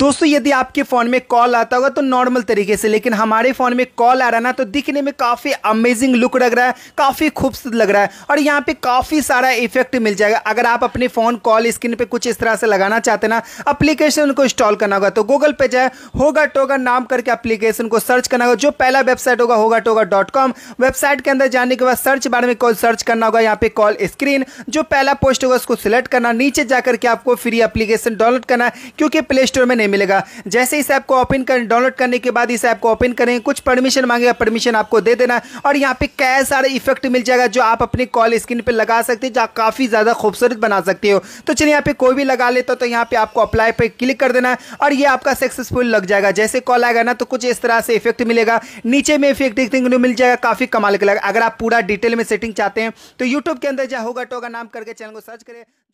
दोस्तों यदि आपके फ़ोन में कॉल आता होगा तो नॉर्मल तरीके से लेकिन हमारे फ़ोन में कॉल आ रहा ना तो दिखने में काफ़ी अमेजिंग लुक लग रहा है काफ़ी खूबसूरत लग रहा है और यहाँ पे काफ़ी सारा इफेक्ट मिल जाएगा अगर आप अपने फ़ोन कॉल स्क्रीन पे कुछ इस तरह से लगाना चाहते ना अप्लीकेशन को इंस्टॉल करना होगा तो गूगल पे जाए होगा टोगा नाम करके अप्लीकेशन को सर्च करना होगा जो पहला वेबसाइट होगा होगा टोगा डॉट कॉम वेबसाइट के अंदर जाने के बाद सर्च बार में कॉल सर्च करना होगा यहाँ पे कॉल स्क्रीन जो पहला पोस्ट होगा उसको सिलेक्ट करना नीचे जाकर के आपको फ्री अप्लीकेशन डाउनलोड करना क्योंकि प्ले स्टोर में नहीं मिलेगा जैसे इस ऐप को ओपन कर डाउनलोड करने के बाद इस ऐप को ओपन करें कुछ परमिशन मांगेगा परमिशन आपको दे देना और यहाँ पे क्या सारे इफेक्ट मिल जाएगा जो आप अपने कॉल स्क्रीन पर लगा सकते हैं जो काफ़ी ज़्यादा खूबसूरत बना सकते हो तो चलिए यहाँ पे कोई भी लगा लेता तो यहाँ पे आपको अप्लाई पर क्लिक कर देना और ये आपका सक्सेसफुल लग जाएगा जैसे कॉल आएगा ना तो कुछ इस तरह से इफेक्ट मिलेगा नीचे में इफेक्ट देखने को मिल जाएगा काफ़ी कमाल का लगा अगर आप पूरा डिटेल में सेटिंग चाहते हैं तो यूट्यूब के अंदर जो होगा टोगा नाम करके चैनल को सर्च करें